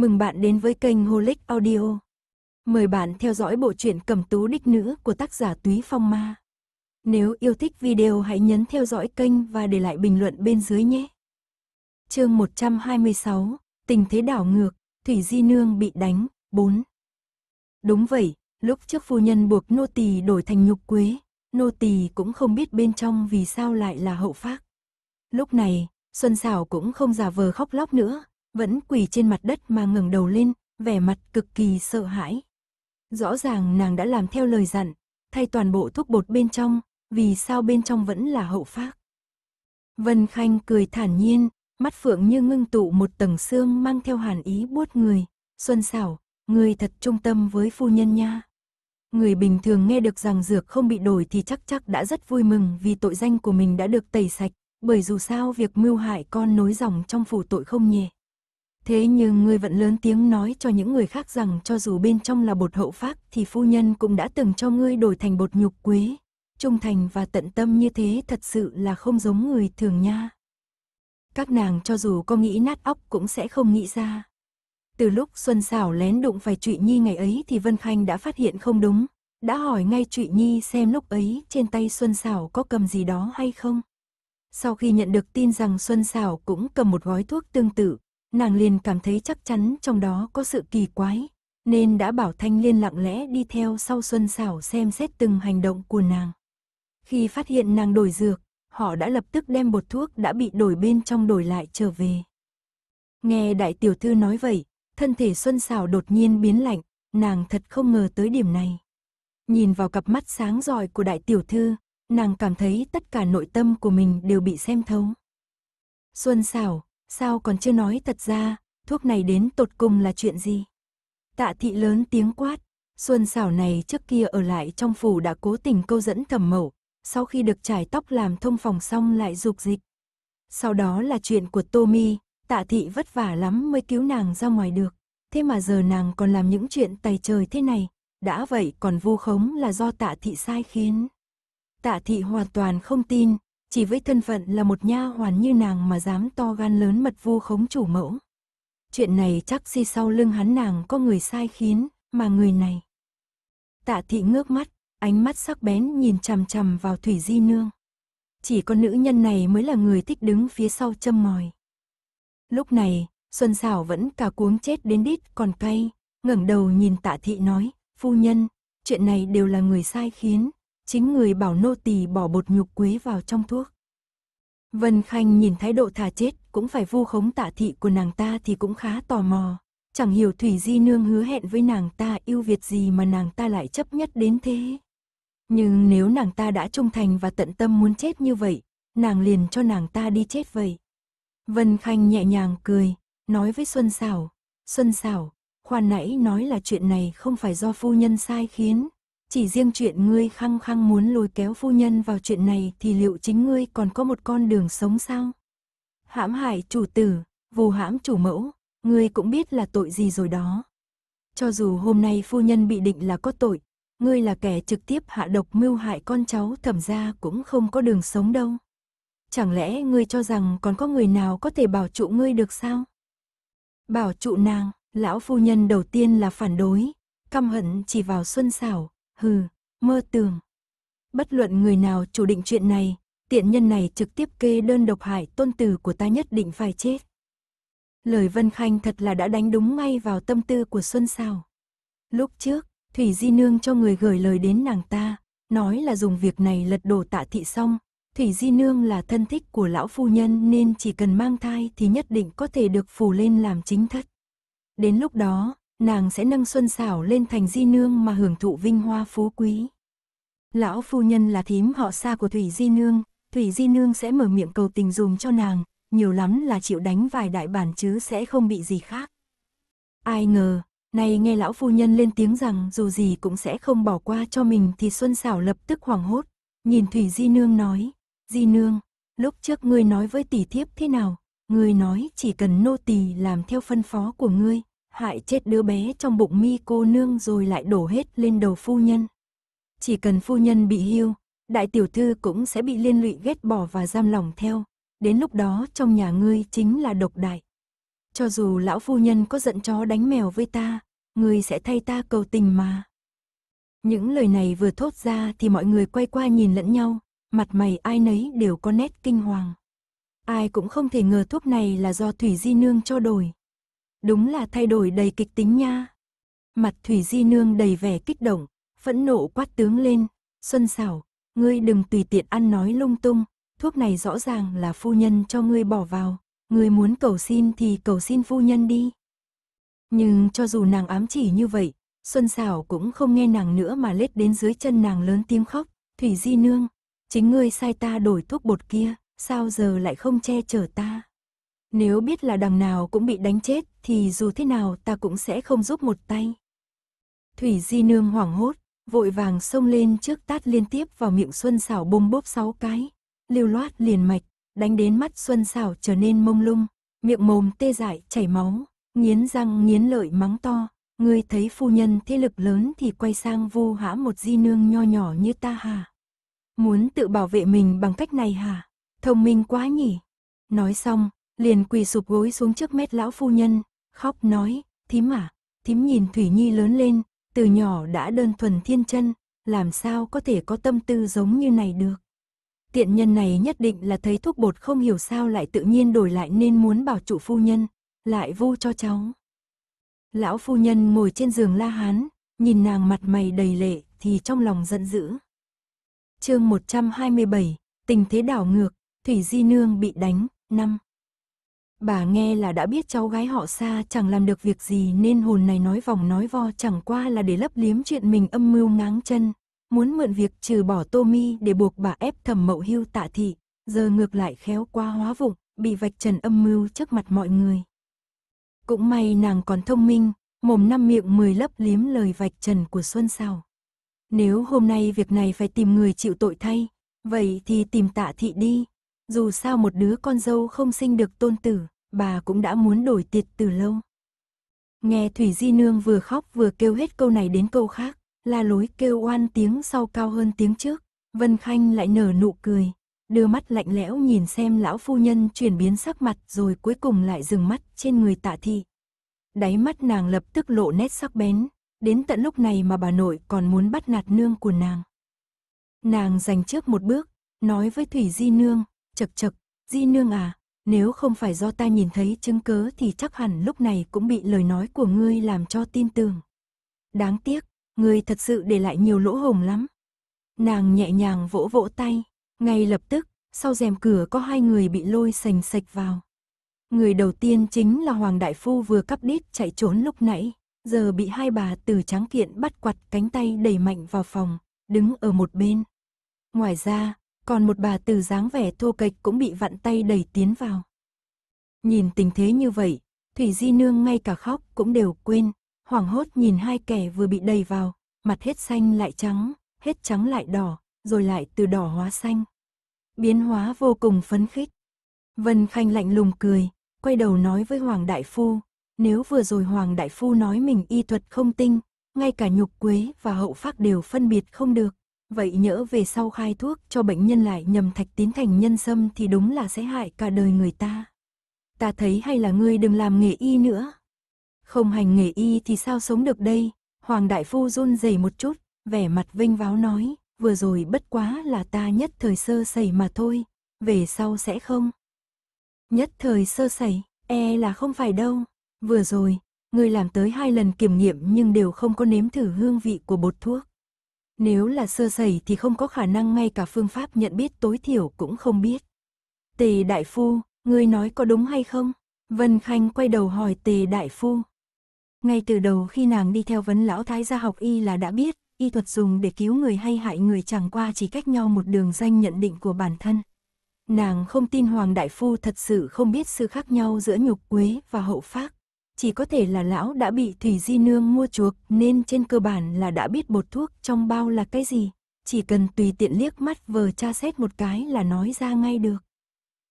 Mừng bạn đến với kênh Holic Audio. Mời bạn theo dõi bộ truyện Cẩm Tú Đích Nữ của tác giả Túy Phong Ma. Nếu yêu thích video hãy nhấn theo dõi kênh và để lại bình luận bên dưới nhé. Chương 126, tình thế đảo ngược, Thủy Di Nương bị đánh, 4. Đúng vậy, lúc trước phu nhân buộc nô tỳ đổi thành nhục quế, nô tỳ cũng không biết bên trong vì sao lại là hậu phác. Lúc này, Xuân Sảo cũng không giả vờ khóc lóc nữa, vẫn quỳ trên mặt đất mà ngẩng đầu lên, vẻ mặt cực kỳ sợ hãi. Rõ ràng nàng đã làm theo lời dặn, thay toàn bộ thuốc bột bên trong, vì sao bên trong vẫn là hậu phác. Vân Khanh cười thản nhiên, mắt phượng như ngưng tụ một tầng xương mang theo hàn ý buốt người. Xuân xảo, người thật trung tâm với phu nhân nha. Người bình thường nghe được rằng dược không bị đổi thì chắc chắc đã rất vui mừng vì tội danh của mình đã được tẩy sạch, bởi dù sao việc mưu hại con nối dòng trong phủ tội không nhẹ. Thế nhưng ngươi vẫn lớn tiếng nói cho những người khác rằng cho dù bên trong là bột hậu phác thì phu nhân cũng đã từng cho ngươi đổi thành bột nhục quý Trung thành và tận tâm như thế thật sự là không giống người thường nha. Các nàng cho dù có nghĩ nát óc cũng sẽ không nghĩ ra. Từ lúc Xuân Sảo lén đụng phải Trụy Nhi ngày ấy thì Vân Khanh đã phát hiện không đúng, đã hỏi ngay Trụy Nhi xem lúc ấy trên tay Xuân Sảo có cầm gì đó hay không. Sau khi nhận được tin rằng Xuân Sảo cũng cầm một gói thuốc tương tự, nàng liền cảm thấy chắc chắn trong đó có sự kỳ quái, nên đã bảo Thanh Liên lặng lẽ đi theo sau Xuân Sảo xem xét từng hành động của nàng. Khi phát hiện nàng đổi dược, họ đã lập tức đem bột thuốc đã bị đổi bên trong đổi lại trở về. Nghe đại tiểu thư nói vậy, thân thể Xuân Sảo đột nhiên biến lạnh, nàng thật không ngờ tới điểm này. Nhìn vào cặp mắt sáng giỏi của đại tiểu thư, nàng cảm thấy tất cả nội tâm của mình đều bị xem thấu. Xuân Sảo, sao còn chưa nói thật ra, thuốc này đến tột cùng là chuyện gì? Tạ thị lớn tiếng quát, xuân xảo này trước kia ở lại trong phủ đã cố tình câu dẫn thẩm mẫu, sau khi được trải tóc làm thông phòng xong lại dục dịch. Sau đó là chuyện của Tommy, tạ thị vất vả lắm mới cứu nàng ra ngoài được, thế mà giờ nàng còn làm những chuyện tày trời thế này, đã vậy còn vu khống là do tạ thị sai khiến. Tạ thị hoàn toàn không tin, chỉ với thân phận là một nha hoàn như nàng mà dám to gan lớn mật vu khống chủ mẫu. Chuyện này chắc si sau lưng hắn nàng có người sai khiến, mà người này. Tạ thị ngước mắt, ánh mắt sắc bén nhìn chằm chằm vào Thủy Di Nương. Chỉ có nữ nhân này mới là người thích đứng phía sau châm mòi. Lúc này, Xuân Sảo vẫn cả cuống chết đến đít còn cay, ngẩng đầu nhìn tạ thị nói, phu nhân, chuyện này đều là người sai khiến, chính người bảo nô tỳ bỏ bột nhục quế vào trong thuốc. Vân Khanh nhìn thái độ thà chết, cũng phải vu khống tạ thị của nàng ta thì cũng khá tò mò. Chẳng hiểu Thủy Di Nương hứa hẹn với nàng ta yêu Việt gì mà nàng ta lại chấp nhất đến thế. Nhưng nếu nàng ta đã trung thành và tận tâm muốn chết như vậy, nàng liền cho nàng ta đi chết vậy. Vân Khanh nhẹ nhàng cười, nói với Xuân Sảo, Xuân Sảo, khoan nãy nói là chuyện này không phải do phu nhân sai khiến, chỉ riêng chuyện ngươi khăng khăng muốn lôi kéo phu nhân vào chuyện này thì liệu chính ngươi còn có một con đường sống sao? Hãm hại chủ tử, vù hãm chủ mẫu, ngươi cũng biết là tội gì rồi đó. Cho dù hôm nay phu nhân bị định là có tội, ngươi là kẻ trực tiếp hạ độc mưu hại con cháu thẩm ra cũng không có đường sống đâu. Chẳng lẽ ngươi cho rằng còn có người nào có thể bảo trụ ngươi được sao? Bảo trụ nàng, lão phu nhân đầu tiên là phản đối, căm hận chỉ vào Xuân Sảo, hừ, mơ tưởng. Bất luận người nào chủ định chuyện này, tiện nhân này trực tiếp kê đơn độc hại tôn tử của ta nhất định phải chết. Lời Vân Khanh thật là đã đánh đúng ngay vào tâm tư của Xuân Sao. Lúc trước, Thủy Di Nương cho người gửi lời đến nàng ta, nói là dùng việc này lật đổ tạ thị xong. Thủy Di Nương là thân thích của lão phu nhân nên chỉ cần mang thai thì nhất định có thể được phù lên làm chính thất. Đến lúc đó, nàng sẽ nâng xuân xảo lên thành di nương mà hưởng thụ vinh hoa phú quý. Lão phu nhân là thím họ xa của Thủy Di Nương, Thủy Di Nương sẽ mở miệng cầu tình dùm cho nàng, nhiều lắm là chịu đánh vài đại bản chứ sẽ không bị gì khác. Ai ngờ, nay nghe lão phu nhân lên tiếng rằng dù gì cũng sẽ không bỏ qua cho mình thì Xuân Xảo lập tức hoảng hốt, nhìn Thủy Di Nương nói, Di Nương, lúc trước ngươi nói với tỷ thiếp thế nào, ngươi nói chỉ cần nô tỳ làm theo phân phó của ngươi, hại chết đứa bé trong bụng mi cô nương rồi lại đổ hết lên đầu phu nhân. Chỉ cần phu nhân bị hưu đại tiểu thư cũng sẽ bị liên lụy ghét bỏ và giam lòng theo, đến lúc đó trong nhà ngươi chính là độc đại. Cho dù lão phu nhân có giận chó đánh mèo với ta, ngươi sẽ thay ta cầu tình mà. Những lời này vừa thốt ra thì mọi người quay qua nhìn lẫn nhau, mặt mày ai nấy đều có nét kinh hoàng. Ai cũng không thể ngờ thuốc này là do Thủy Di Nương cho đổi. Đúng là thay đổi đầy kịch tính nha. Mặt Thủy Di Nương đầy vẻ kích động, phẫn nộ quát tướng lên. Xuân xảo, ngươi đừng tùy tiện ăn nói lung tung, thuốc này rõ ràng là phu nhân cho ngươi bỏ vào. Ngươi muốn cầu xin thì cầu xin phu nhân đi. Nhưng cho dù nàng ám chỉ như vậy, Xuân xảo cũng không nghe nàng nữa mà lết đến dưới chân nàng lớn tiếng khóc. Thủy Di Nương, chính ngươi sai ta đổi thuốc bột kia, sao giờ lại không che chở ta? Nếu biết là đằng nào cũng bị đánh chết, thì dù thế nào ta cũng sẽ không giúp một tay. Thủy Di Nương hoảng hốt, vội vàng xông lên trước tát liên tiếp vào miệng Xuân Sảo bông bốp sáu cái, lưu loát liền mạch, đánh đến mắt Xuân Sảo trở nên mông lung, miệng mồm tê dại chảy máu, nghiến răng nghiến lợi mắng to, ngươi thấy phu nhân thế lực lớn thì quay sang vu hã một di nương nho nhỏ như ta hả? Muốn tự bảo vệ mình bằng cách này hả? Thông minh quá nhỉ? Nói xong, liền quỳ sụp gối xuống trước mét lão phu nhân, khóc nói, thím à, thím nhìn Thủy Nhi lớn lên, từ nhỏ đã đơn thuần thiên chân, làm sao có thể có tâm tư giống như này được. Tiện nhân này nhất định là thấy thuốc bột không hiểu sao lại tự nhiên đổi lại nên muốn bảo trụ phu nhân, lại vu cho cháu. Lão phu nhân ngồi trên giường la hán, nhìn nàng mặt mày đầy lệ thì trong lòng giận dữ. chương 127, tình thế đảo ngược, Thủy Di Nương bị đánh, năm Bà nghe là đã biết cháu gái họ xa chẳng làm được việc gì nên hồn này nói vòng nói vo chẳng qua là để lấp liếm chuyện mình âm mưu ngáng chân. Muốn mượn việc trừ bỏ Tommy để buộc bà ép thẩm mậu hưu tạ thị, giờ ngược lại khéo qua hóa vụng, bị vạch trần âm mưu trước mặt mọi người. Cũng may nàng còn thông minh, mồm năm miệng mười lấp liếm lời vạch trần của Xuân Sao. Nếu hôm nay việc này phải tìm người chịu tội thay, vậy thì tìm tạ thị đi, dù sao một đứa con dâu không sinh được tôn tử, bà cũng đã muốn đổi tiệt từ lâu. Nghe Thủy Di Nương vừa khóc vừa kêu hết câu này đến câu khác, la lối kêu oan tiếng sau cao hơn tiếng trước, Vân Khanh lại nở nụ cười, đưa mắt lạnh lẽo nhìn xem lão phu nhân chuyển biến sắc mặt rồi cuối cùng lại dừng mắt trên người tạ thị. Đáy mắt nàng lập tức lộ nét sắc bén, đến tận lúc này mà bà nội còn muốn bắt nạt nương của nàng. Nàng giành trước một bước, nói với Thủy Di Nương, chật chật, di nương à, nếu không phải do ta nhìn thấy chứng cớ thì chắc hẳn lúc này cũng bị lời nói của ngươi làm cho tin tưởng. Đáng tiếc, ngươi thật sự để lại nhiều lỗ hồng lắm. Nàng nhẹ nhàng vỗ vỗ tay, ngay lập tức, sau rèm cửa có hai người bị lôi sành sạch vào. Người đầu tiên chính là Hoàng Đại Phu vừa cắp đít chạy trốn lúc nãy, giờ bị hai bà từ trắng kiện bắt quặt cánh tay đẩy mạnh vào phòng, đứng ở một bên. Ngoài ra, còn một bà từ dáng vẻ thô kệch cũng bị vặn tay đẩy tiến vào. Nhìn tình thế như vậy, Thủy Di Nương ngay cả khóc cũng đều quên, hoảng hốt nhìn hai kẻ vừa bị đẩy vào, mặt hết xanh lại trắng, hết trắng lại đỏ, rồi lại từ đỏ hóa xanh. Biến hóa vô cùng phấn khích. Vân Khanh lạnh lùng cười, quay đầu nói với Hoàng Đại Phu, nếu vừa rồi Hoàng Đại Phu nói mình y thuật không tinh, ngay cả nhục quế và hậu phác đều phân biệt không được vậy nhỡ về sau khai thuốc cho bệnh nhân lại nhầm thạch tín thành nhân sâm thì đúng là sẽ hại cả đời người ta. Ta thấy hay là ngươi đừng làm nghề y nữa. Không hành nghề y thì sao sống được đây? Hoàng Đại Phu run rẩy một chút, vẻ mặt vinh váo nói, vừa rồi bất quá là ta nhất thời sơ sẩy mà thôi, về sau sẽ không. Nhất thời sơ sẩy, e là không phải đâu. Vừa rồi, ngươi làm tới hai lần kiểm nghiệm nhưng đều không có nếm thử hương vị của bột thuốc. Nếu là sơ sẩy thì không có khả năng ngay cả phương pháp nhận biết tối thiểu cũng không biết. Tề Đại Phu, ngươi nói có đúng hay không? Vân Khanh quay đầu hỏi Tề Đại Phu. Ngay từ đầu khi nàng đi theo vấn lão thái gia học y là đã biết, y thuật dùng để cứu người hay hại người chẳng qua chỉ cách nhau một đường danh nhận định của bản thân. Nàng không tin Hoàng Đại Phu thật sự không biết sự khác nhau giữa nhục quế và hậu phác chỉ có thể là lão đã bị Thủy Di Nương mua chuộc nên trên cơ bản là đã biết bột thuốc trong bao là cái gì. Chỉ cần tùy tiện liếc mắt vờ tra xét một cái là nói ra ngay được.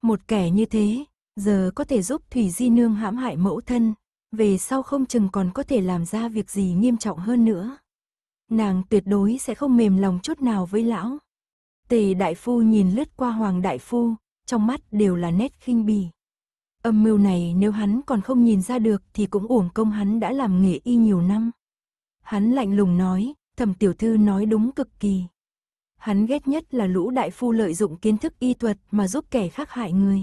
Một kẻ như thế, giờ có thể giúp Thủy Di Nương hãm hại mẫu thân, về sau không chừng còn có thể làm ra việc gì nghiêm trọng hơn nữa. Nàng tuyệt đối sẽ không mềm lòng chút nào với lão. Tề đại phu nhìn lướt qua Hoàng đại phu, trong mắt đều là nét khinh bỉ. Âm mưu này nếu hắn còn không nhìn ra được thì cũng uổng công hắn đã làm nghề y nhiều năm. Hắn lạnh lùng nói, thầm tiểu thư nói đúng cực kỳ. Hắn ghét nhất là lũ đại phu lợi dụng kiến thức y thuật mà giúp kẻ khác hại người.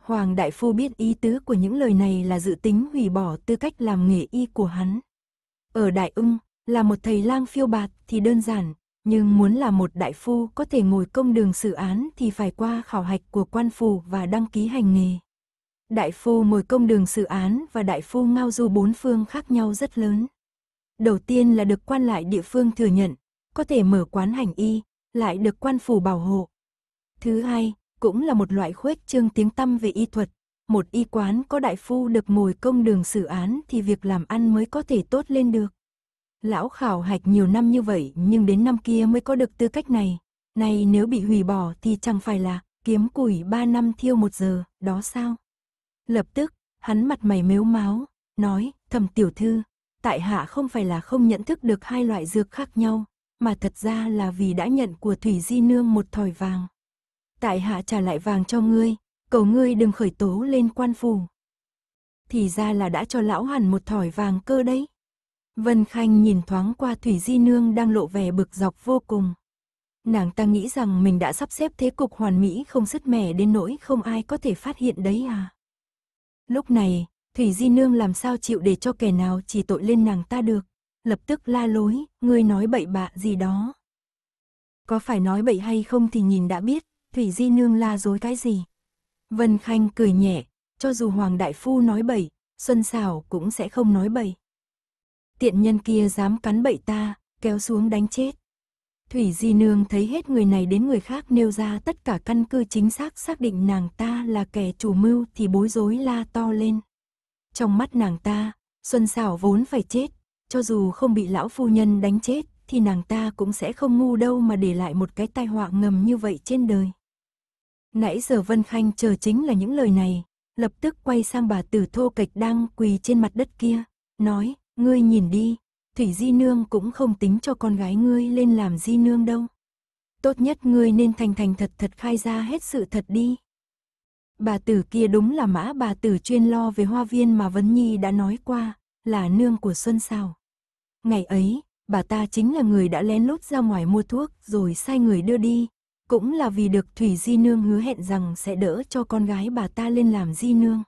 Hoàng đại phu biết ý tứ của những lời này là dự tính hủy bỏ tư cách làm nghề y của hắn. Ở đại ung, là một thầy lang phiêu bạt thì đơn giản, nhưng muốn là một đại phu có thể ngồi công đường xử án thì phải qua khảo hạch của quan phủ và đăng ký hành nghề. Đại phu mồi công đường xử án và đại phu ngao du bốn phương khác nhau rất lớn. Đầu tiên là được quan lại địa phương thừa nhận, có thể mở quán hành y, lại được quan phủ bảo hộ. Thứ hai, cũng là một loại khuếch trương tiếng tăm về y thuật. Một y quán có đại phu được ngồi công đường xử án thì việc làm ăn mới có thể tốt lên được. Lão khảo hạch nhiều năm như vậy nhưng đến năm kia mới có được tư cách này. Này nếu bị hủy bỏ thì chẳng phải là kiếm củi ba năm thiêu một giờ, đó sao? Lập tức, hắn mặt mày mếu máo nói, thầm tiểu thư, tại hạ không phải là không nhận thức được hai loại dược khác nhau, mà thật ra là vì đã nhận của Thủy Di Nương một thỏi vàng. Tại hạ trả lại vàng cho ngươi, cầu ngươi đừng khởi tố lên quan phủ. Thì ra là đã cho lão hẳn một thỏi vàng cơ đấy. Vân Khanh nhìn thoáng qua Thủy Di Nương đang lộ vẻ bực dọc vô cùng. Nàng ta nghĩ rằng mình đã sắp xếp thế cục hoàn mỹ không sứt mẻ đến nỗi không ai có thể phát hiện đấy à. Lúc này, Thủy Di Nương làm sao chịu để cho kẻ nào chỉ tội lên nàng ta được. Lập tức la lối, ngươi nói bậy bạ gì đó. Có phải nói bậy hay không thì nhìn đã biết, Thủy Di Nương la dối cái gì. Vân Khanh cười nhẹ, cho dù Hoàng Đại Phu nói bậy, Xuân Sảo cũng sẽ không nói bậy. Tiện nhân kia dám cắn bậy ta, kéo xuống đánh chết. Thủy Di Nương thấy hết người này đến người khác nêu ra tất cả căn cứ chính xác xác định nàng ta là kẻ chủ mưu thì bối rối la to lên. Trong mắt nàng ta, Xuân Sảo vốn phải chết, cho dù không bị lão phu nhân đánh chết thì nàng ta cũng sẽ không ngu đâu mà để lại một cái tai họa ngầm như vậy trên đời. Nãy giờ Vân Khanh chờ chính là những lời này, lập tức quay sang bà tử thô kịch đang quỳ trên mặt đất kia, nói, ngươi nhìn đi, Thủy Di Nương cũng không tính cho con gái ngươi lên làm Di Nương đâu. Tốt nhất ngươi nên thành thành thật thật khai ra hết sự thật đi. Bà tử kia đúng là mã bà tử chuyên lo về hoa viên mà Vân Nhi đã nói qua, là nương của Xuân Sào. Ngày ấy, bà ta chính là người đã lén lút ra ngoài mua thuốc rồi sai người đưa đi, cũng là vì được Thủy Di Nương hứa hẹn rằng sẽ đỡ cho con gái bà ta lên làm Di Nương.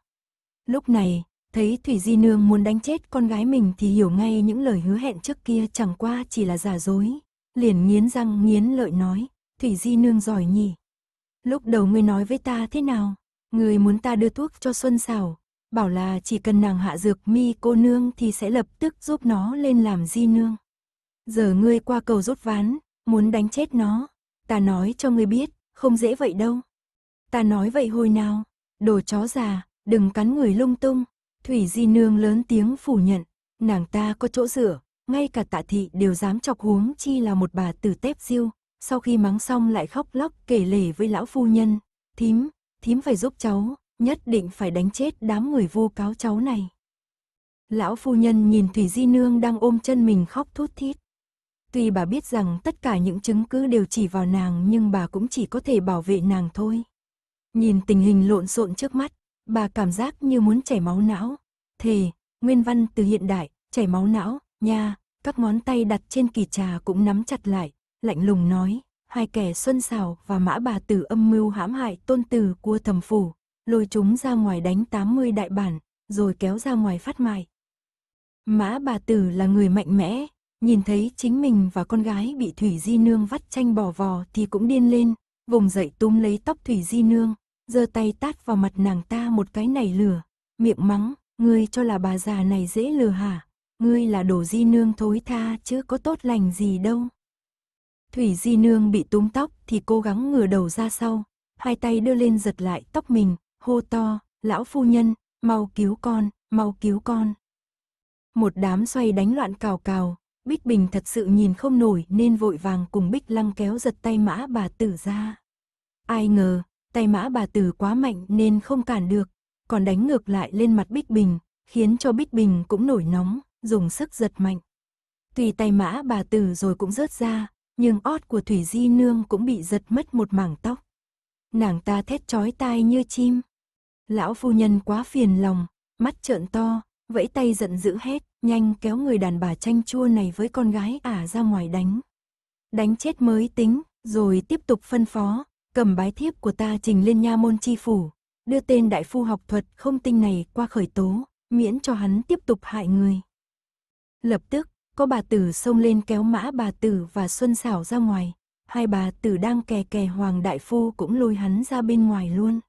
Lúc này, Thấy Thủy Di Nương muốn đánh chết con gái mình thì hiểu ngay những lời hứa hẹn trước kia chẳng qua chỉ là giả dối. Liền nghiến răng nghiến lợi nói, Thủy Di Nương giỏi nhỉ. Lúc đầu ngươi nói với ta thế nào? Ngươi muốn ta đưa thuốc cho Xuân Sảo, bảo là chỉ cần nàng hạ dược mi cô nương thì sẽ lập tức giúp nó lên làm Di Nương. Giờ ngươi qua cầu rút ván, muốn đánh chết nó. Ta nói cho ngươi biết, không dễ vậy đâu. Ta nói vậy hồi nào, đồ chó già, đừng cắn người lung tung, Thủy Di Nương lớn tiếng phủ nhận, nàng ta có chỗ rửa, ngay cả tạ thị đều dám chọc huống chi là một bà tử tép diêu. Sau khi mắng xong lại khóc lóc kể lể với lão phu nhân, thím, thím phải giúp cháu, nhất định phải đánh chết đám người vô cáo cháu này. Lão phu nhân nhìn Thủy Di Nương đang ôm chân mình khóc thút thít. Tuy bà biết rằng tất cả những chứng cứ đều chỉ vào nàng nhưng bà cũng chỉ có thể bảo vệ nàng thôi. Nhìn tình hình lộn xộn trước mắt, Bà cảm giác như muốn chảy máu não. Thề, nguyên văn từ hiện đại, chảy máu não, nha, các ngón tay đặt trên kỳ trà cũng nắm chặt lại, lạnh lùng nói, hai kẻ Xuân xào và Mã Bà Tử âm mưu hãm hại tôn tử của thầm phủ, lôi chúng ra ngoài đánh 80 đại bản, rồi kéo ra ngoài phát mại. Mã Bà Tử là người mạnh mẽ, nhìn thấy chính mình và con gái bị Thủy Di Nương vắt tranh bỏ vò thì cũng điên lên, vùng dậy túm lấy tóc Thủy Di Nương, giơ tay tát vào mặt nàng ta một cái nảy lửa, miệng mắng, ngươi cho là bà già này dễ lừa hả, ngươi là đồ di nương thối tha chứ có tốt lành gì đâu. Thủy di nương bị túm tóc thì cố gắng ngửa đầu ra sau, hai tay đưa lên giật lại tóc mình, hô to, lão phu nhân, mau cứu con, mau cứu con. Một đám xoay đánh loạn cào cào, Bích Bình thật sự nhìn không nổi nên vội vàng cùng Bích Lăng kéo giật tay mã bà tử ra. Ai ngờ, tay mã bà tử quá mạnh nên không cản được, còn đánh ngược lại lên mặt Bích Bình, khiến cho Bích Bình cũng nổi nóng, dùng sức giật mạnh. Tùy tay mã bà tử rồi cũng rớt ra, nhưng ót của Thủy Di Nương cũng bị giật mất một mảng tóc. Nàng ta thét chói tai như chim. Lão phu nhân quá phiền lòng, mắt trợn to, vẫy tay giận dữ hết nhanh kéo người đàn bà chanh chua này với con gái ả ra ngoài đánh. Đánh chết mới tính, rồi tiếp tục phân phó, cầm bái thiếp của ta trình lên nha môn chi phủ, đưa tên đại phu học thuật không tinh này qua khởi tố, miễn cho hắn tiếp tục hại người. Lập tức, có bà tử xông lên kéo mã bà tử và Xuân Sảo ra ngoài, hai bà tử đang kè kè Hoàng Đại Phu cũng lôi hắn ra bên ngoài luôn.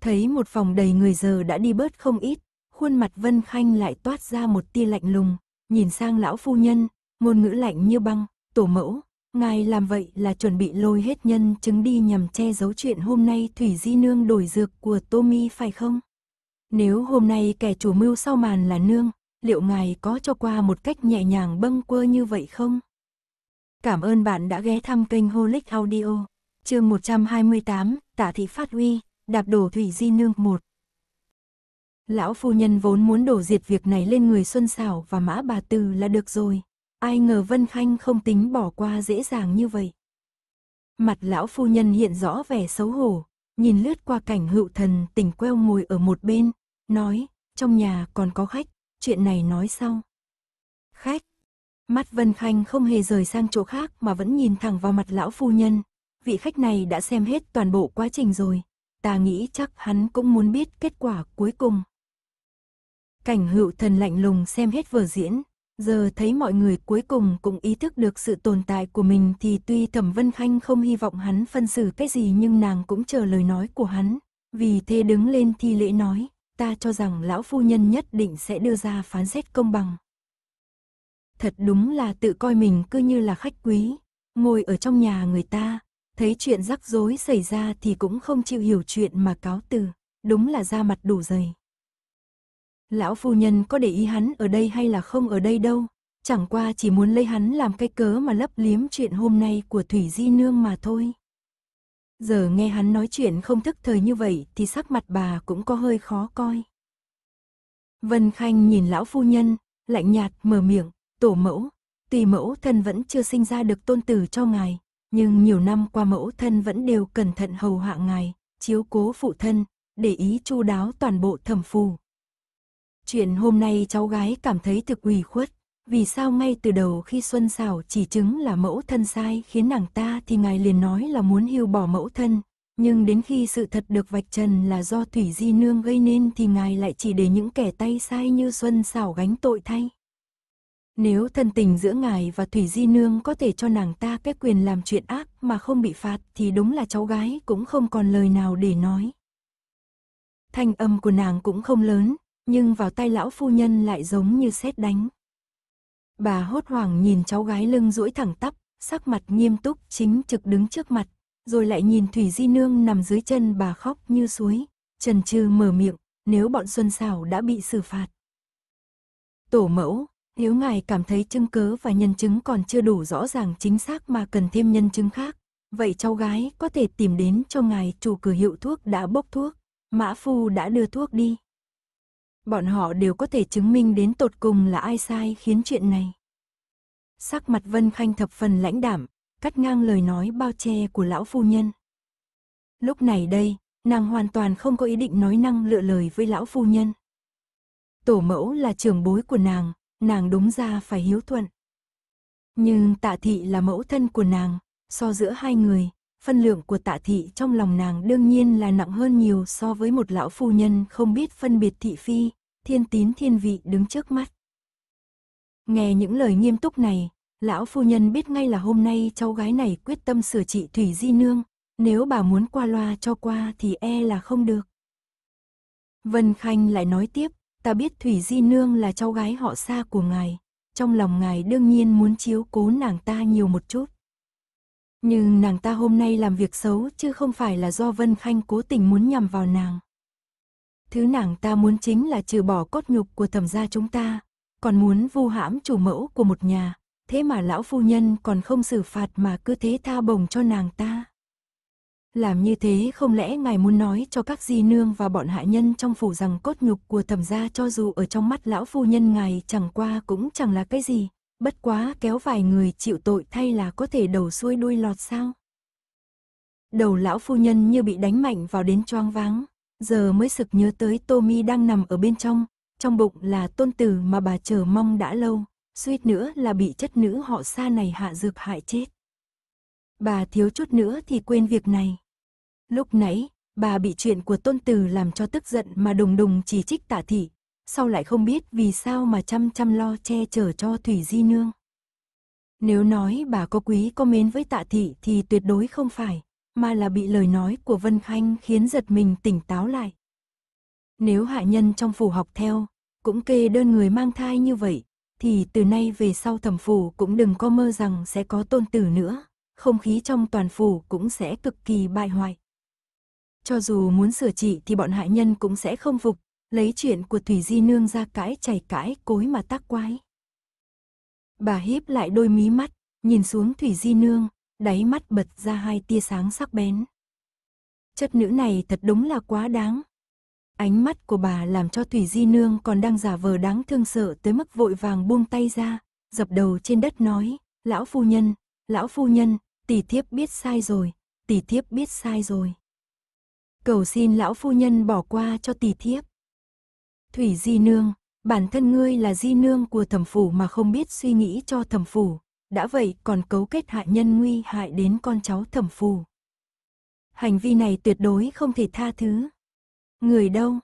Thấy một phòng đầy người giờ đã đi bớt không ít, khuôn mặt Vân Khanh lại toát ra một tia lạnh lùng, nhìn sang lão phu nhân, ngôn ngữ lạnh như băng, tổ mẫu, Ngài làm vậy là chuẩn bị lôi hết nhân chứng đi nhằm che giấu chuyện hôm nay Thủy Di Nương đổi dược của Tommy phải không? Nếu hôm nay kẻ chủ mưu sau màn là Nương, liệu ngài có cho qua một cách nhẹ nhàng bâng quơ như vậy không? Cảm ơn bạn đã ghé thăm kênh Holic Audio, chương 128, Tạ Thị Phát Huy, Đạp Đổ Thủy Di Nương 1. Lão phu nhân vốn muốn đổ diệt việc này lên người Xuân Sảo và Mã Bà Từ là được rồi, Ai ngờ Vân Khanh không tính bỏ qua dễ dàng như vậy. Mặt lão phu nhân hiện rõ vẻ xấu hổ, nhìn lướt qua cảnh hữu thần tỉnh queo ngồi ở một bên, nói, trong nhà còn có khách, chuyện này nói sau. Khách, mắt Vân Khanh không hề rời sang chỗ khác mà vẫn nhìn thẳng vào mặt lão phu nhân, vị khách này đã xem hết toàn bộ quá trình rồi, ta nghĩ chắc hắn cũng muốn biết kết quả cuối cùng. Cảnh hữu thần lạnh lùng xem hết vở diễn, Giờ thấy mọi người cuối cùng cũng ý thức được sự tồn tại của mình thì tuy Thẩm Vân Khanh không hy vọng hắn phân xử cái gì nhưng nàng cũng chờ lời nói của hắn. Vì thế đứng lên thi lễ nói, ta cho rằng lão phu nhân nhất định sẽ đưa ra phán xét công bằng. Thật đúng là tự coi mình cứ như là khách quý, ngồi ở trong nhà người ta, thấy chuyện rắc rối xảy ra thì cũng không chịu hiểu chuyện mà cáo từ, đúng là ra mặt đủ dày. Lão phu nhân có để ý hắn ở đây hay là không ở đây đâu, chẳng qua chỉ muốn lấy hắn làm cái cớ mà lấp liếm chuyện hôm nay của Thủy Di Nương mà thôi. Giờ nghe hắn nói chuyện không thức thời như vậy thì sắc mặt bà cũng có hơi khó coi. Vân Khanh nhìn lão phu nhân, lạnh nhạt mở miệng, tổ mẫu, tùy mẫu thân vẫn chưa sinh ra được tôn tử cho ngài, nhưng nhiều năm qua mẫu thân vẫn đều cẩn thận hầu hạ ngài, chiếu cố phụ thân, để ý chu đáo toàn bộ thẩm phù, Chuyện hôm nay cháu gái cảm thấy thực ủy khuất, vì sao ngay từ đầu khi Xuân Sảo chỉ chứng là mẫu thân sai khiến nàng ta thì ngài liền nói là muốn hưu bỏ mẫu thân, nhưng đến khi sự thật được vạch trần là do Thủy Di Nương gây nên thì ngài lại chỉ để những kẻ tay sai như Xuân Sảo gánh tội thay. Nếu thân tình giữa ngài và Thủy Di Nương có thể cho nàng ta cái quyền làm chuyện ác mà không bị phạt thì đúng là cháu gái cũng không còn lời nào để nói. Thanh âm của nàng cũng không lớn, nhưng vào tay lão phu nhân lại giống như sét đánh. Bà hốt hoảng nhìn cháu gái lưng duỗi thẳng tắp, sắc mặt nghiêm túc chính trực đứng trước mặt, rồi lại nhìn Thủy Di Nương nằm dưới chân bà khóc như suối, trần trừ mở miệng, nếu bọn Xuân Xảo đã bị xử phạt. Tổ mẫu, nếu ngài cảm thấy chứng cớ và nhân chứng còn chưa đủ rõ ràng chính xác mà cần thêm nhân chứng khác, vậy cháu gái có thể tìm đến cho ngài chủ cửa hiệu thuốc đã bốc thuốc, mã phu đã đưa thuốc đi bọn họ đều có thể chứng minh đến tột cùng là ai sai khiến chuyện này. Sắc mặt Vân Khanh thập phần lãnh đảm, cắt ngang lời nói bao che của lão phu nhân. Lúc này đây, nàng hoàn toàn không có ý định nói năng lựa lời với lão phu nhân. Tổ mẫu là trưởng bối của nàng, nàng đúng ra phải hiếu thuận. Nhưng tạ thị là mẫu thân của nàng, so giữa hai người, phân lượng của tạ thị trong lòng nàng đương nhiên là nặng hơn nhiều so với một lão phu nhân không biết phân biệt thị phi, thiên tín thiên vị đứng trước mắt. Nghe những lời nghiêm túc này, lão phu nhân biết ngay là hôm nay cháu gái này quyết tâm sửa trị Thủy Di Nương, nếu bà muốn qua loa cho qua thì e là không được. Vân Khanh lại nói tiếp, ta biết Thủy Di Nương là cháu gái họ xa của ngài, trong lòng ngài đương nhiên muốn chiếu cố nàng ta nhiều một chút. Nhưng nàng ta hôm nay làm việc xấu chứ không phải là do Vân Khanh cố tình muốn nhằm vào nàng. Thứ nàng ta muốn chính là trừ bỏ cốt nhục của thẩm gia chúng ta, còn muốn vu hãm chủ mẫu của một nhà, thế mà lão phu nhân còn không xử phạt mà cứ thế tha bổng cho nàng ta. Làm như thế không lẽ ngài muốn nói cho các di nương và bọn hạ nhân trong phủ rằng cốt nhục của thẩm gia cho dù ở trong mắt lão phu nhân ngài chẳng qua cũng chẳng là cái gì, bất quá kéo vài người chịu tội thay là có thể đầu xuôi đuôi lọt sao? Đầu lão phu nhân như bị đánh mạnh vào đến choang váng, giờ mới sực nhớ tới Tommy đang nằm ở bên trong, trong bụng là tôn tử mà bà chờ mong đã lâu, suýt nữa là bị chất nữ họ xa này hạ dược hại chết. Bà thiếu chút nữa thì quên việc này. Lúc nãy, bà bị chuyện của tôn tử làm cho tức giận mà đùng đùng chỉ trích tả thị, sau lại không biết vì sao mà chăm chăm lo che chở cho Thủy Di Nương. Nếu nói bà có quý có mến với tạ thị thì tuyệt đối không phải, mà là bị lời nói của Vân Khanh khiến giật mình tỉnh táo lại. Nếu hạ nhân trong phủ học theo, cũng kê đơn người mang thai như vậy, thì từ nay về sau thẩm phủ cũng đừng có mơ rằng sẽ có tôn tử nữa, không khí trong toàn phủ cũng sẽ cực kỳ bại hoại. Cho dù muốn sửa trị thì bọn hạ nhân cũng sẽ không phục, lấy chuyện của Thủy Di Nương ra cãi chảy cãi cối mà tác quái. Bà híp lại đôi mí mắt, nhìn xuống Thủy Di Nương, đáy mắt bật ra hai tia sáng sắc bén. Chất nữ này thật đúng là quá đáng. Ánh mắt của bà làm cho Thủy Di Nương còn đang giả vờ đáng thương sợ tới mức vội vàng buông tay ra, dập đầu trên đất nói, lão phu nhân, lão phu nhân, tỷ thiếp biết sai rồi, tỷ thiếp biết sai rồi. Cầu xin lão phu nhân bỏ qua cho tỷ thiếp. Thủy Di Nương, bản thân ngươi là Di Nương của thẩm phủ mà không biết suy nghĩ cho thẩm phủ, đã vậy còn cấu kết hại nhân nguy hại đến con cháu thẩm phù. Hành vi này tuyệt đối không thể tha thứ. Người đâu?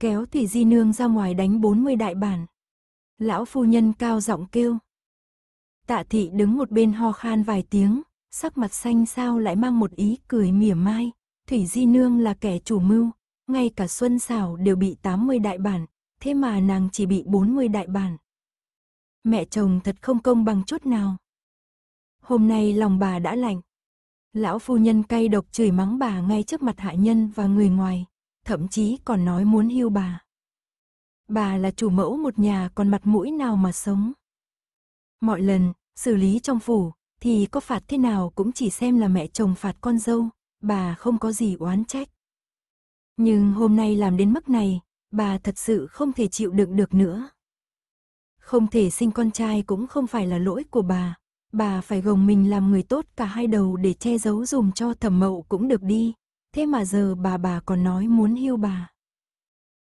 Kéo Thủy Di Nương ra ngoài đánh 40 đại bản. Lão phu nhân cao giọng kêu. Tạ thị đứng một bên ho khan vài tiếng, sắc mặt xanh sao lại mang một ý cười mỉa mai. Thủy Di Nương là kẻ chủ mưu, ngay cả Xuân Sảo đều bị 80 đại bản, thế mà nàng chỉ bị 40 đại bản mẹ chồng thật không công bằng chút nào. Hôm nay lòng bà đã lạnh. Lão phu nhân cay độc chửi mắng bà ngay trước mặt hạ nhân và người ngoài, thậm chí còn nói muốn hưu bà. Bà là chủ mẫu một nhà còn mặt mũi nào mà sống. Mọi lần, xử lý trong phủ, thì có phạt thế nào cũng chỉ xem là mẹ chồng phạt con dâu, bà không có gì oán trách. Nhưng hôm nay làm đến mức này, bà thật sự không thể chịu đựng được nữa. Không thể sinh con trai cũng không phải là lỗi của bà. Bà phải gồng mình làm người tốt cả hai đầu để che giấu dùm cho thẩm mậu cũng được đi. Thế mà giờ bà bà còn nói muốn hiêu bà.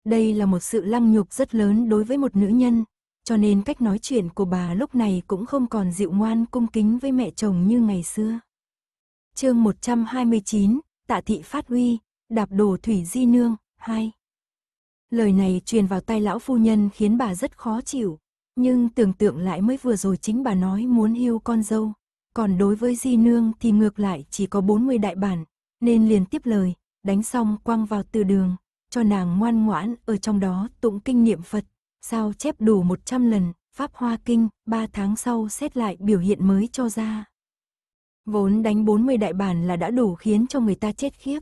Đây là một sự lăng nhục rất lớn đối với một nữ nhân, cho nên cách nói chuyện của bà lúc này cũng không còn dịu ngoan cung kính với mẹ chồng như ngày xưa. chương 129, Tạ Thị Phát Huy, Đạp Đồ Thủy Di Nương, 2 Lời này truyền vào tay lão phu nhân khiến bà rất khó chịu, nhưng tưởng tượng lại mới vừa rồi chính bà nói muốn hiu con dâu. Còn đối với di nương thì ngược lại chỉ có 40 đại bản, nên liền tiếp lời, đánh xong quăng vào từ đường, cho nàng ngoan ngoãn ở trong đó tụng kinh niệm Phật, sao chép đủ 100 lần, pháp hoa kinh, 3 tháng sau xét lại biểu hiện mới cho ra. Vốn đánh 40 đại bản là đã đủ khiến cho người ta chết khiếp,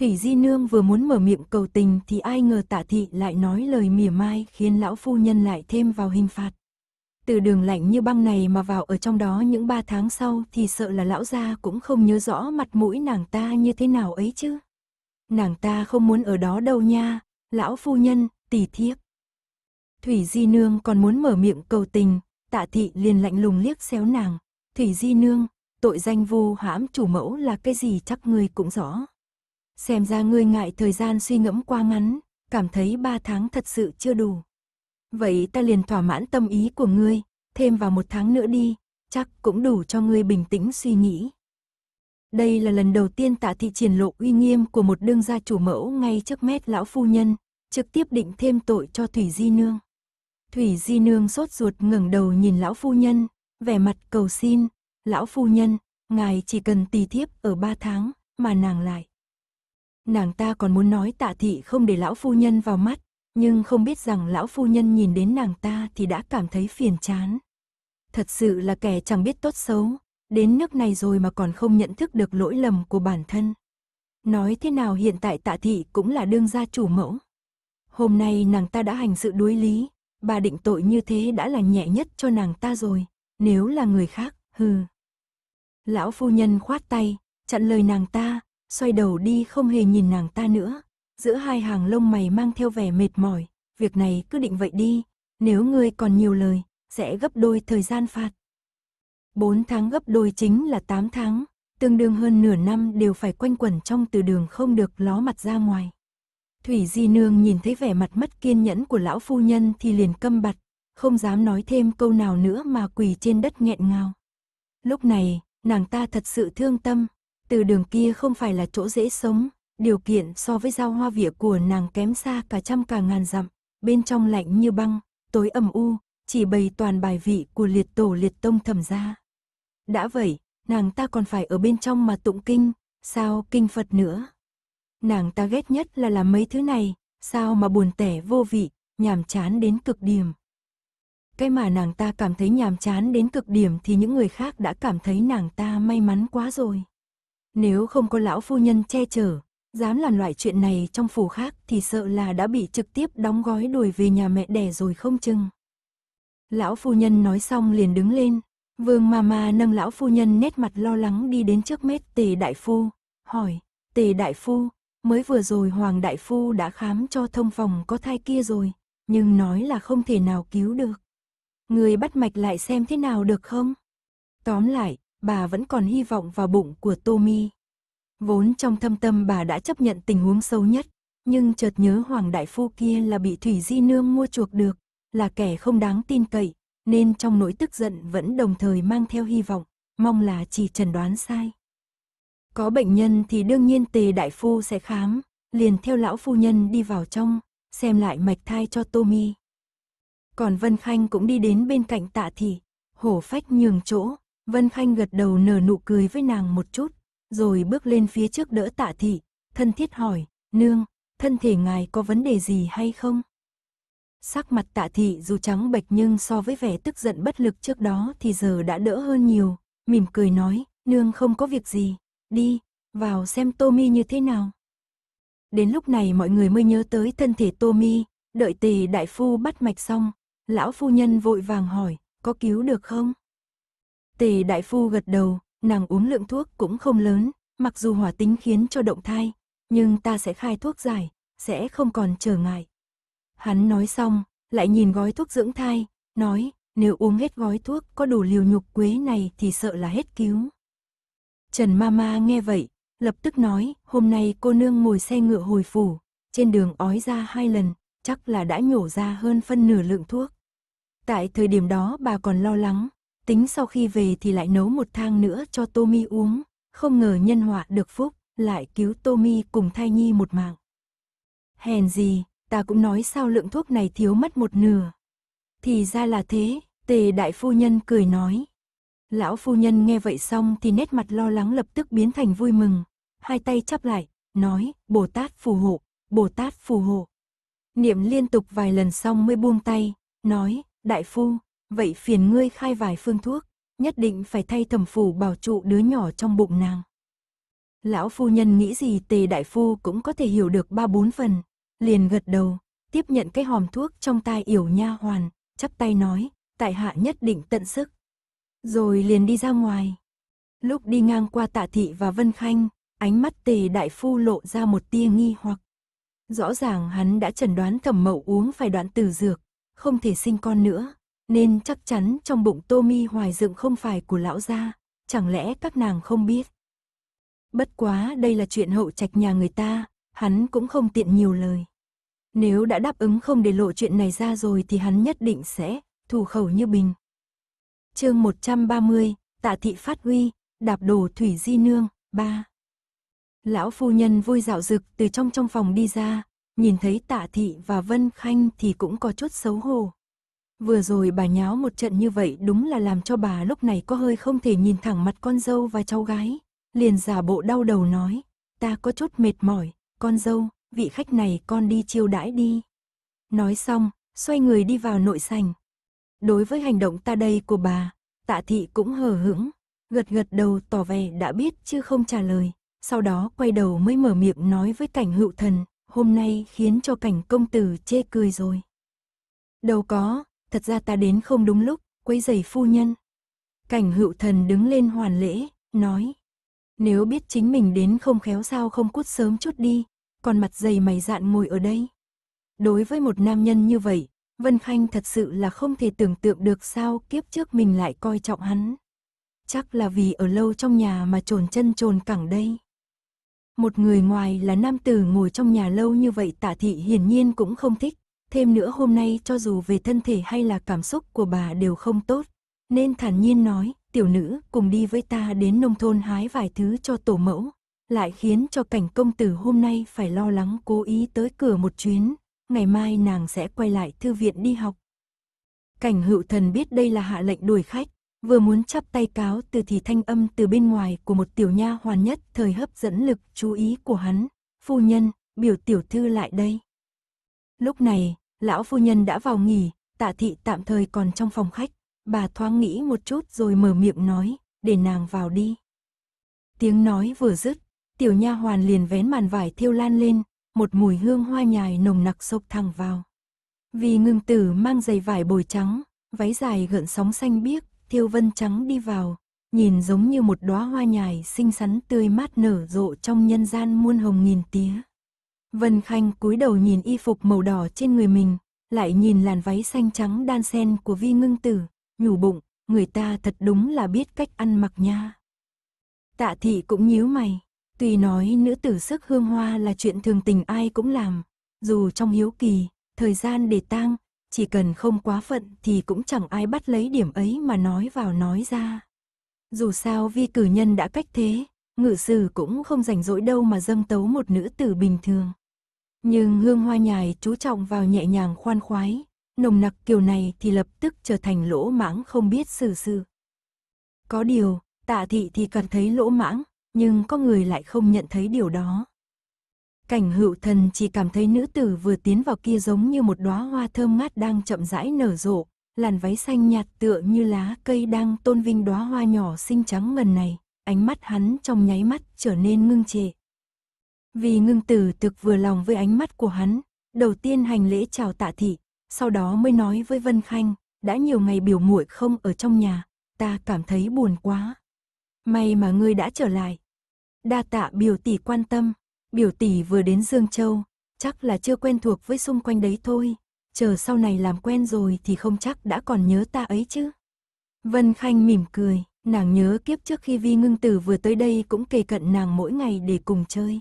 Thủy Di Nương vừa muốn mở miệng cầu tình thì ai ngờ tạ thị lại nói lời mỉa mai khiến lão phu nhân lại thêm vào hình phạt. Từ đường lạnh như băng này mà vào ở trong đó những ba tháng sau thì sợ là lão gia cũng không nhớ rõ mặt mũi nàng ta như thế nào ấy chứ. Nàng ta không muốn ở đó đâu nha, lão phu nhân, tỷ thiếp. Thủy Di Nương còn muốn mở miệng cầu tình, tạ thị liền lạnh lùng liếc xéo nàng. Thủy Di Nương, tội danh vu hãm chủ mẫu là cái gì chắc ngươi cũng rõ. Xem ra ngươi ngại thời gian suy ngẫm quá ngắn, cảm thấy ba tháng thật sự chưa đủ. Vậy ta liền thỏa mãn tâm ý của ngươi, thêm vào một tháng nữa đi, chắc cũng đủ cho ngươi bình tĩnh suy nghĩ. Đây là lần đầu tiên tạ thị triển lộ uy nghiêm của một đương gia chủ mẫu ngay trước mét lão phu nhân, trực tiếp định thêm tội cho Thủy Di Nương. Thủy Di Nương sốt ruột ngẩng đầu nhìn lão phu nhân, vẻ mặt cầu xin, lão phu nhân, ngài chỉ cần tỳ thiếp ở ba tháng, mà nàng lại nàng ta còn muốn nói tạ thị không để lão phu nhân vào mắt, nhưng không biết rằng lão phu nhân nhìn đến nàng ta thì đã cảm thấy phiền chán. Thật sự là kẻ chẳng biết tốt xấu, đến nước này rồi mà còn không nhận thức được lỗi lầm của bản thân. Nói thế nào hiện tại tạ thị cũng là đương gia chủ mẫu. Hôm nay nàng ta đã hành sự đối lý, bà định tội như thế đã là nhẹ nhất cho nàng ta rồi, nếu là người khác, hừ. Lão phu nhân khoát tay, chặn lời nàng ta, xoay đầu đi không hề nhìn nàng ta nữa, giữa hai hàng lông mày mang theo vẻ mệt mỏi, việc này cứ định vậy đi, nếu ngươi còn nhiều lời, sẽ gấp đôi thời gian phạt. bốn tháng gấp đôi chính là tám tháng, tương đương hơn nửa năm đều phải quanh quẩn trong từ đường không được ló mặt ra ngoài. Thủy Di Nương nhìn thấy vẻ mặt mất kiên nhẫn của lão phu nhân thì liền câm bặt, không dám nói thêm câu nào nữa mà quỳ trên đất nghẹn ngào. Lúc này, nàng ta thật sự thương tâm, từ đường kia không phải là chỗ dễ sống, điều kiện so với giao hoa vỉa của nàng kém xa cả trăm cả ngàn dặm, bên trong lạnh như băng, tối âm u, chỉ bày toàn bài vị của liệt tổ liệt tông thẩm gia. Đã vậy, nàng ta còn phải ở bên trong mà tụng kinh, sao kinh Phật nữa. Nàng ta ghét nhất là làm mấy thứ này, sao mà buồn tẻ vô vị, nhàm chán đến cực điểm. Cái mà nàng ta cảm thấy nhàm chán đến cực điểm thì những người khác đã cảm thấy nàng ta may mắn quá rồi. Nếu không có lão phu nhân che chở, dám làm loại chuyện này trong phủ khác thì sợ là đã bị trực tiếp đóng gói đuổi về nhà mẹ đẻ rồi không chừng. Lão phu nhân nói xong liền đứng lên, vương ma ma nâng lão phu nhân nét mặt lo lắng đi đến trước mét tề đại phu, hỏi, tề đại phu, mới vừa rồi hoàng đại phu đã khám cho thông phòng có thai kia rồi, nhưng nói là không thể nào cứu được. Người bắt mạch lại xem thế nào được không? Tóm lại, bà vẫn còn hy vọng vào bụng của Tommy. Vốn trong thâm tâm bà đã chấp nhận tình huống xấu nhất, nhưng chợt nhớ Hoàng Đại Phu kia là bị Thủy Di Nương mua chuộc được, là kẻ không đáng tin cậy, nên trong nỗi tức giận vẫn đồng thời mang theo hy vọng, mong là chỉ trần đoán sai. Có bệnh nhân thì đương nhiên Tề Đại Phu sẽ khám, liền theo lão phu nhân đi vào trong, xem lại mạch thai cho Tommy. Còn Vân Khanh cũng đi đến bên cạnh tạ thị, hổ phách nhường chỗ, Vân Khanh gật đầu nở nụ cười với nàng một chút, rồi bước lên phía trước đỡ tạ thị, thân thiết hỏi, nương, thân thể ngài có vấn đề gì hay không? Sắc mặt tạ thị dù trắng bệch nhưng so với vẻ tức giận bất lực trước đó thì giờ đã đỡ hơn nhiều, mỉm cười nói, nương không có việc gì, đi, vào xem Tommy như thế nào. Đến lúc này mọi người mới nhớ tới thân thể Tommy, đợi tề đại phu bắt mạch xong, lão phu nhân vội vàng hỏi, có cứu được không? Tề đại phu gật đầu, nàng uống lượng thuốc cũng không lớn, mặc dù hỏa tính khiến cho động thai, nhưng ta sẽ khai thuốc giải, sẽ không còn trở ngại. Hắn nói xong, lại nhìn gói thuốc dưỡng thai, nói, nếu uống hết gói thuốc có đủ liều nhục quế này thì sợ là hết cứu. Trần Mama nghe vậy, lập tức nói, hôm nay cô nương ngồi xe ngựa hồi phủ, trên đường ói ra hai lần, chắc là đã nhổ ra hơn phân nửa lượng thuốc. Tại thời điểm đó bà còn lo lắng, tính sau khi về thì lại nấu một thang nữa cho Tommy uống, không ngờ nhân họa được phúc, lại cứu Tommy cùng thai nhi một mạng. Hèn gì, ta cũng nói sao lượng thuốc này thiếu mất một nửa. Thì ra là thế, tề đại phu nhân cười nói. Lão phu nhân nghe vậy xong thì nét mặt lo lắng lập tức biến thành vui mừng, hai tay chắp lại, nói, Bồ Tát phù hộ, Bồ Tát phù hộ. Niệm liên tục vài lần xong mới buông tay, nói, đại phu, vậy phiền ngươi khai vài phương thuốc, nhất định phải thay thẩm phủ bảo trụ đứa nhỏ trong bụng nàng. Lão phu nhân nghĩ gì tề đại phu cũng có thể hiểu được ba bốn phần, liền gật đầu, tiếp nhận cái hòm thuốc trong tay yểu nha hoàn, chắp tay nói, tại hạ nhất định tận sức. Rồi liền đi ra ngoài. Lúc đi ngang qua tạ thị và Vân Khanh, ánh mắt tề đại phu lộ ra một tia nghi hoặc. Rõ ràng hắn đã chẩn đoán thẩm mậu uống phải đoạn tử dược, không thể sinh con nữa, nên chắc chắn trong bụng Tommy hoài dựng không phải của lão gia, chẳng lẽ các nàng không biết. Bất quá đây là chuyện hậu trạch nhà người ta, hắn cũng không tiện nhiều lời. Nếu đã đáp ứng không để lộ chuyện này ra rồi thì hắn nhất định sẽ thủ khẩu như bình. Chương 130, Tạ thị phát huy, đạp đồ thủy di nương, 3. Lão phu nhân vui dạo dực từ trong trong phòng đi ra, nhìn thấy Tạ thị và Vân Khanh thì cũng có chút xấu hổ. Vừa rồi bà nháo một trận như vậy đúng là làm cho bà lúc này có hơi không thể nhìn thẳng mặt con dâu và cháu gái. Liền giả bộ đau đầu nói, ta có chút mệt mỏi, con dâu, vị khách này con đi chiêu đãi đi. Nói xong, xoay người đi vào nội sành. Đối với hành động ta đây của bà, tạ thị cũng hờ hững, gật gật đầu tỏ vẻ đã biết chứ không trả lời. Sau đó quay đầu mới mở miệng nói với cảnh hữu thần, hôm nay khiến cho cảnh công tử chê cười rồi. Đâu có, thật ra ta đến không đúng lúc, quấy giày phu nhân. Cảnh hữu thần đứng lên hoàn lễ, nói. Nếu biết chính mình đến không khéo sao không cút sớm chút đi, còn mặt dày mày dạn ngồi ở đây. Đối với một nam nhân như vậy, Vân Khanh thật sự là không thể tưởng tượng được sao kiếp trước mình lại coi trọng hắn. Chắc là vì ở lâu trong nhà mà trồn chân trồn cẳng đây. Một người ngoài là nam tử ngồi trong nhà lâu như vậy tạ thị hiển nhiên cũng không thích, Thêm nữa hôm nay cho dù về thân thể hay là cảm xúc của bà đều không tốt. Nên thản nhiên nói, tiểu nữ cùng đi với ta đến nông thôn hái vài thứ cho tổ mẫu. Lại khiến cho cảnh công tử hôm nay phải lo lắng cố ý tới cửa một chuyến. Ngày mai nàng sẽ quay lại thư viện đi học. Cảnh hữu thần biết đây là hạ lệnh đuổi khách. Vừa muốn chắp tay cáo từ thì thanh âm từ bên ngoài của một tiểu nha hoàn nhất thời hấp dẫn lực chú ý của hắn. Phu nhân, biểu tiểu thư lại đây. Lúc này, lão phu nhân đã vào nghỉ, tạ thị tạm thời còn trong phòng khách. Bà thoáng nghĩ một chút rồi mở miệng nói, để nàng vào đi. Tiếng nói vừa dứt, tiểu nha hoàn liền vén màn vải thiêu lan lên, một mùi hương hoa nhài nồng nặc xộc thẳng vào. Vì ngưng tử mang giày vải bồi trắng, váy dài gợn sóng xanh biếc, thiêu vân trắng đi vào, nhìn giống như một đóa hoa nhài xinh xắn tươi mát nở rộ trong nhân gian muôn hồng nghìn tía. Vân Khanh cúi đầu nhìn y phục màu đỏ trên người mình, lại nhìn làn váy xanh trắng đan sen của vi ngưng tử, nhủ bụng, người ta thật đúng là biết cách ăn mặc nha. Tạ thị cũng nhíu mày, tuy nói nữ tử sức hương hoa là chuyện thường tình ai cũng làm, dù trong hiếu kỳ, thời gian để tang, chỉ cần không quá phận thì cũng chẳng ai bắt lấy điểm ấy mà nói vào nói ra. Dù sao vi cử nhân đã cách thế, ngự sử cũng không rảnh rỗi đâu mà dâng tấu một nữ tử bình thường. Nhưng hương hoa nhài chú trọng vào nhẹ nhàng khoan khoái, nồng nặc kiểu này thì lập tức trở thành lỗ mãng không biết xử sự, Có điều, tạ thị thì cần thấy lỗ mãng, nhưng có người lại không nhận thấy điều đó. Cảnh hữu thần chỉ cảm thấy nữ tử vừa tiến vào kia giống như một đóa hoa thơm ngát đang chậm rãi nở rộ, làn váy xanh nhạt tựa như lá cây đang tôn vinh đóa hoa nhỏ xinh trắng ngần này, ánh mắt hắn trong nháy mắt trở nên ngưng trệ. Vì ngưng tử thực vừa lòng với ánh mắt của hắn, đầu tiên hành lễ chào tạ thị, sau đó mới nói với Vân Khanh, đã nhiều ngày biểu muội không ở trong nhà, ta cảm thấy buồn quá. May mà ngươi đã trở lại. Đa tạ biểu tỷ quan tâm, biểu tỷ vừa đến Dương Châu, chắc là chưa quen thuộc với xung quanh đấy thôi, chờ sau này làm quen rồi thì không chắc đã còn nhớ ta ấy chứ. Vân Khanh mỉm cười, nàng nhớ kiếp trước khi Vi Ngưng Tử vừa tới đây cũng kề cận nàng mỗi ngày để cùng chơi.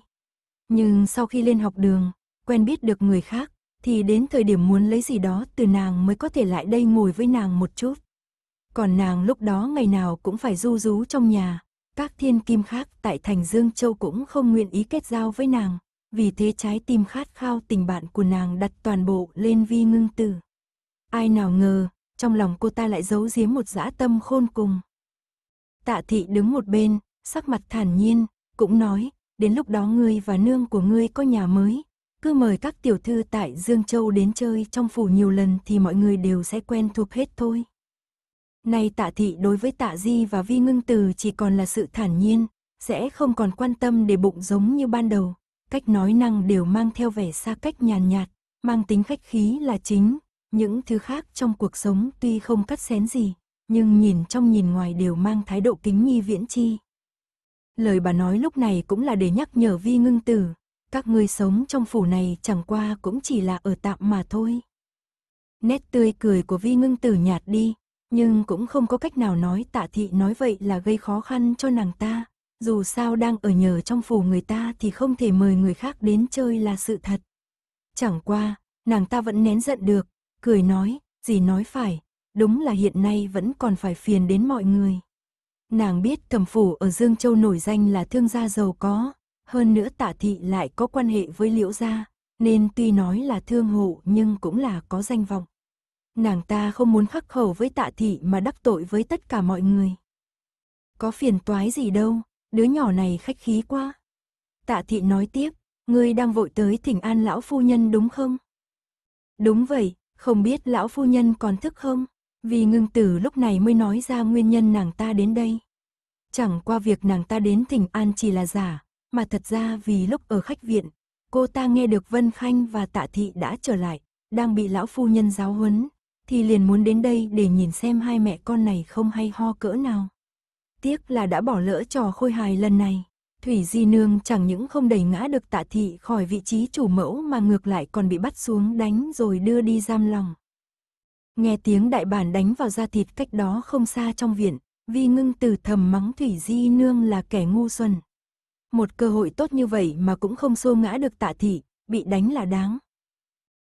Nhưng sau khi lên học đường, quen biết được người khác, thì đến thời điểm muốn lấy gì đó từ nàng mới có thể lại đây ngồi với nàng một chút. Còn nàng lúc đó ngày nào cũng phải du rú trong nhà, các thiên kim khác tại thành Dương Châu cũng không nguyện ý kết giao với nàng, vì thế trái tim khát khao tình bạn của nàng đặt toàn bộ lên vi ngưng tử. Ai nào ngờ, trong lòng cô ta lại giấu giếm một dã tâm khôn cùng. Tạ thị đứng một bên, sắc mặt thản nhiên, cũng nói, đến lúc đó ngươi và nương của ngươi có nhà mới, cứ mời các tiểu thư tại Dương Châu đến chơi trong phủ nhiều lần thì mọi người đều sẽ quen thuộc hết thôi. Nay tạ thị đối với tạ di và vi ngưng từ chỉ còn là sự thản nhiên, sẽ không còn quan tâm để bụng giống như ban đầu, cách nói năng đều mang theo vẻ xa cách nhàn nhạt, nhạt, mang tính khách khí là chính, những thứ khác trong cuộc sống tuy không cắt xén gì, nhưng nhìn trong nhìn ngoài đều mang thái độ kính nhi viễn chi lời bà nói lúc này cũng là để nhắc nhở vi ngưng tử. Các ngươi sống trong phủ này chẳng qua cũng chỉ là ở tạm mà thôi. Nét tươi cười của vi ngưng tử nhạt đi, nhưng cũng không có cách nào nói tạ thị nói vậy là gây khó khăn cho nàng ta. Dù sao đang ở nhờ trong phủ người ta thì không thể mời người khác đến chơi là sự thật. Chẳng qua, nàng ta vẫn nén giận được, cười nói, gì nói phải, đúng là hiện nay vẫn còn phải phiền đến mọi người. Nàng biết thẩm phủ ở Dương Châu nổi danh là thương gia giàu có, hơn nữa tạ thị lại có quan hệ với liễu gia, nên tuy nói là thương hộ nhưng cũng là có danh vọng. Nàng ta không muốn khắc khẩu với tạ thị mà đắc tội với tất cả mọi người. Có phiền toái gì đâu, đứa nhỏ này khách khí quá. Tạ thị nói tiếp, ngươi đang vội tới thỉnh an lão phu nhân đúng không? Đúng vậy, không biết lão phu nhân còn thức không? Vì ngưng tử lúc này mới nói ra nguyên nhân nàng ta đến đây. Chẳng qua việc nàng ta đến thỉnh an chỉ là giả, mà thật ra vì lúc ở khách viện, cô ta nghe được Vân Khanh và Tạ Thị đã trở lại, đang bị lão phu nhân giáo huấn, thì liền muốn đến đây để nhìn xem hai mẹ con này không hay ho cỡ nào. Tiếc là đã bỏ lỡ trò khôi hài lần này. Thủy Di Nương chẳng những không đẩy ngã được tạ thị khỏi vị trí chủ mẫu mà ngược lại còn bị bắt xuống đánh rồi đưa đi giam lòng. Nghe tiếng đại bản đánh vào da thịt cách đó không xa trong viện, vi ngưng từ thầm mắng Thủy Di Nương là kẻ ngu xuẩn. Một cơ hội tốt như vậy mà cũng không xô ngã được tạ thị, bị đánh là đáng.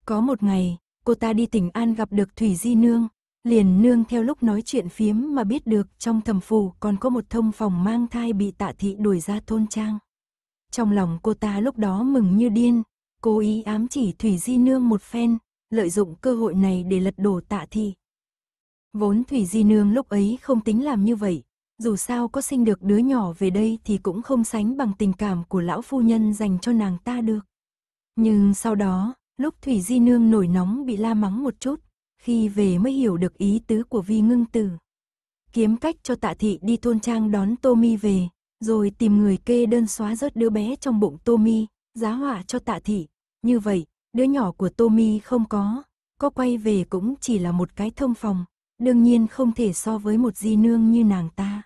Có một ngày, cô ta đi tỉnh An gặp được Thủy Di Nương, liền nương theo lúc nói chuyện phiếm mà biết được trong thầm phù còn có một thông phòng mang thai bị tạ thị đuổi ra thôn trang. Trong lòng cô ta lúc đó mừng như điên, cố ý ám chỉ Thủy Di Nương một phen, lợi dụng cơ hội này để lật đổ tạ thi. Vốn Thủy Di Nương lúc ấy không tính làm như vậy, dù sao có sinh được đứa nhỏ về đây thì cũng không sánh bằng tình cảm của lão phu nhân dành cho nàng ta được. Nhưng sau đó, lúc Thủy Di Nương nổi nóng bị la mắng một chút, khi về mới hiểu được ý tứ của Vi Ngưng Tử. Kiếm cách cho Tạ Thị đi thôn trang đón Tommy về, rồi tìm người kê đơn xóa rớt đứa bé trong bụng Tommy, giá hỏa cho Tạ Thị. Như vậy, Đứa nhỏ của Tommy không có, có quay về cũng chỉ là một cái thông phòng, đương nhiên không thể so với một di nương như nàng ta.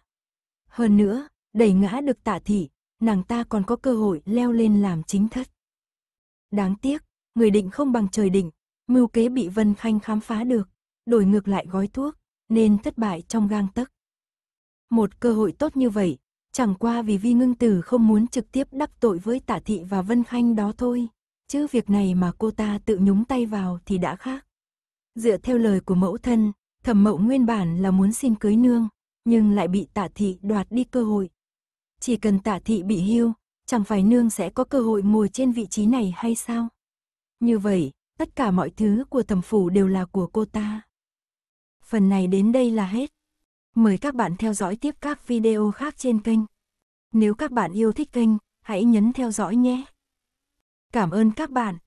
Hơn nữa, đẩy ngã được tạ thị, nàng ta còn có cơ hội leo lên làm chính thất. Đáng tiếc, người định không bằng trời định, mưu kế bị Vân Khanh khám phá được, đổi ngược lại gói thuốc, nên thất bại trong gang tấc. Một cơ hội tốt như vậy, chẳng qua vì Vi Ngưng Tử không muốn trực tiếp đắc tội với Tả Thị và Vân Khanh đó thôi. Chứ việc này mà cô ta tự nhúng tay vào thì đã khác. Dựa theo lời của mẫu thân, thẩm mậu nguyên bản là muốn xin cưới nương, nhưng lại bị tạ thị đoạt đi cơ hội. Chỉ cần tạ thị bị hưu, chẳng phải nương sẽ có cơ hội ngồi trên vị trí này hay sao? Như vậy, tất cả mọi thứ của thẩm phủ đều là của cô ta. Phần này đến đây là hết. Mời các bạn theo dõi tiếp các video khác trên kênh. Nếu các bạn yêu thích kênh, hãy nhấn theo dõi nhé. Cảm ơn các bạn.